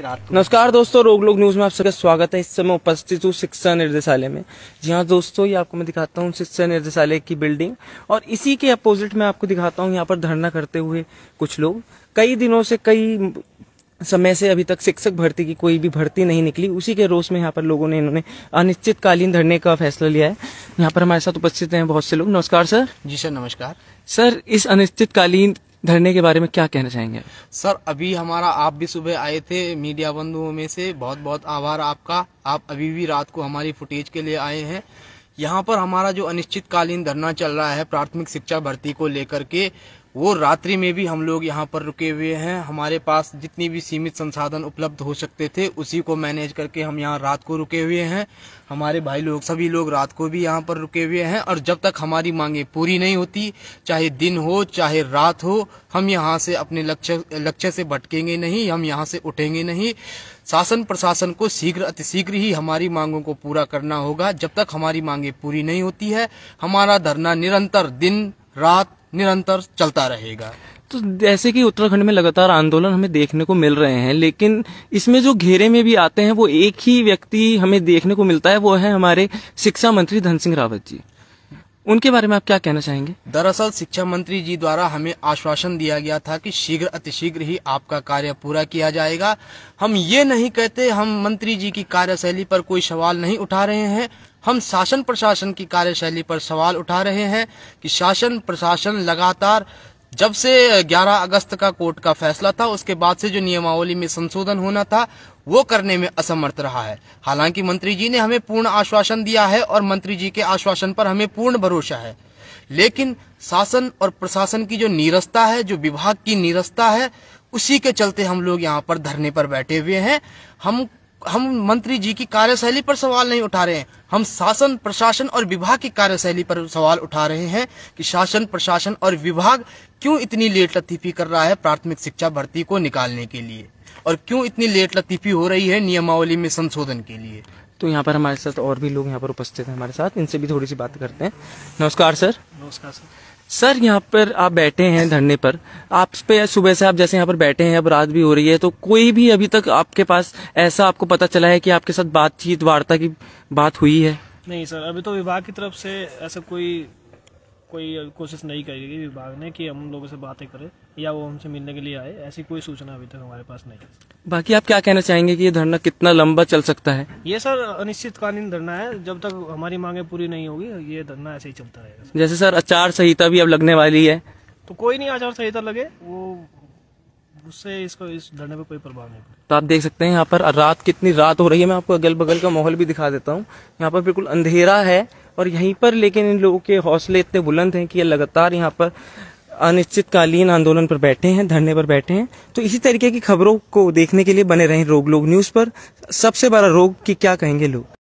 रात को नमस्कार दोस्तों रोग लोग न्यूज में आप सबका स्वागत है इस समय उपस्थित हूँ शिक्षा निर्देशालय में जी हाँ दोस्तों ये आपको मैं दिखाता हूँ शिक्षा निर्देशालय की बिल्डिंग और इसी के अपोजिट में आपको दिखाता हूँ यहाँ पर धरना करते हुए कुछ लोग कई दिनों से कई समय से अभी तक शिक्षक भर्ती की कोई भी भर्ती नहीं निकली उसी के रोष में यहाँ पर लोगों ने इन्होंने अनिश्चितकालीन धरने का फैसला लिया है यहाँ पर हमारे साथ उपस्थित हैं बहुत से लोग नमस्कार सर जी सर नमस्कार सर इस अनिश्चितकालीन धरने के बारे में क्या कहना चाहेंगे सर अभी हमारा आप भी सुबह आए थे मीडिया बंधुओं में से बहुत बहुत आभार आपका आप अभी भी रात को हमारी फुटेज के लिए आए हैं यहाँ पर हमारा जो अनिश्चितकालीन धरना चल रहा है प्राथमिक शिक्षा भर्ती को लेकर के वो रात्रि में भी हम लोग यहाँ पर रुके हुए हैं हमारे पास जितनी भी सीमित संसाधन उपलब्ध हो सकते थे उसी को मैनेज करके हम यहाँ रात को रुके हुए हैं हमारे भाई लोग सभी लोग रात को भी यहाँ पर रुके हुए हैं और जब तक हमारी मांगे पूरी नहीं होती चाहे दिन हो चाहे रात हो हम यहाँ से अपने लक्ष्य लक्ष्य से भटकेंगे नहीं हम यहाँ से उठेंगे नहीं शासन प्रशासन को शीघ्र अतिशीघ्र ही हमारी मांगों को पूरा करना होगा जब तक हमारी मांगे पूरी नहीं होती है हमारा धरना निरंतर दिन रात निरंतर चलता रहेगा तो जैसे कि उत्तराखंड में लगातार आंदोलन हमें देखने को मिल रहे हैं लेकिन इसमें जो घेरे में भी आते हैं वो एक ही व्यक्ति हमें देखने को मिलता है वो है हमारे शिक्षा मंत्री धन सिंह रावत जी उनके बारे में आप क्या कहना चाहेंगे दरअसल शिक्षा मंत्री जी द्वारा हमें आश्वासन दिया गया था कि शीघ्र अतिशीघ्र ही आपका कार्य पूरा किया जाएगा हम ये नहीं कहते हम मंत्री जी की कार्यशैली पर कोई सवाल नहीं उठा रहे हैं हम शासन प्रशासन की कार्यशैली पर सवाल उठा रहे हैं कि शासन प्रशासन लगातार जब से 11 अगस्त का कोर्ट का फैसला था उसके बाद से जो नियमावली में संशोधन होना था वो करने में असमर्थ रहा है हालांकि मंत्री जी ने हमें पूर्ण आश्वासन दिया है और मंत्री जी के आश्वासन पर हमें पूर्ण भरोसा है लेकिन शासन और प्रशासन की जो नीरसता है जो विभाग की नीरसता है उसी के चलते हम लोग यहाँ पर धरने पर बैठे हुए हैं हम हम मंत्री जी की कार्यशैली पर सवाल नहीं उठा रहे हैं हम शासन प्रशासन और विभाग की कार्यशैली पर सवाल उठा रहे हैं कि शासन प्रशासन और विभाग क्यों इतनी लेट लतीफी कर रहा है प्राथमिक शिक्षा भर्ती को निकालने के लिए और क्यों इतनी लेट लतीफी हो रही है नियमावली में संशोधन के लिए तो यहाँ पर हमारे साथ और भी लोग यहाँ पर उपस्थित हैं हमारे साथ इनसे भी थोड़ी सी बात करते हैं नमस्कार सर नमस्कार सर सर यहाँ पर आप बैठे हैं धरने पर आप पे सुबह से आप जैसे यहाँ पर बैठे हैं अब रात भी हो रही है तो कोई भी अभी तक आपके पास ऐसा आपको पता चला है कि आपके साथ बातचीत वार्ता की बात हुई है नहीं सर अभी तो विभाग की तरफ से ऐसा कोई कोई कोशिश नहीं करेगी विभाग ने कि हम लोगों से बातें करें या वो हमसे मिलने के लिए आए ऐसी कोई सूचना अभी तक हमारे पास नहीं बाकी आप क्या कहना चाहेंगे कि ये धरना कितना लंबा चल सकता है ये सर अनिश्चितकालीन धरना है जब तक हमारी मांगे पूरी नहीं होगी ये धरना ऐसे ही चलता रहेगा जैसे सर आचार संहिता भी अब लगने वाली है तो कोई नहीं आचार संहिता लगे वो उससे इसको इस धरने पर कोई प्रभाव नहीं तो आप देख सकते हैं यहाँ पर रात कितनी रात हो रही है मैं आपको अगल बगल का माहौल भी दिखा देता हूँ यहाँ पर बिल्कुल अंधेरा है और यहीं पर लेकिन इन लोगों के हौसले इतने बुलंद हैं कि ये लगातार यहाँ पर अनिश्चितकालीन आंदोलन पर बैठे हैं धरने पर बैठे हैं तो इसी तरीके की खबरों को देखने के लिए बने रहें रोग लोग न्यूज़ पर सबसे बड़ा रोग की क्या कहेंगे लोग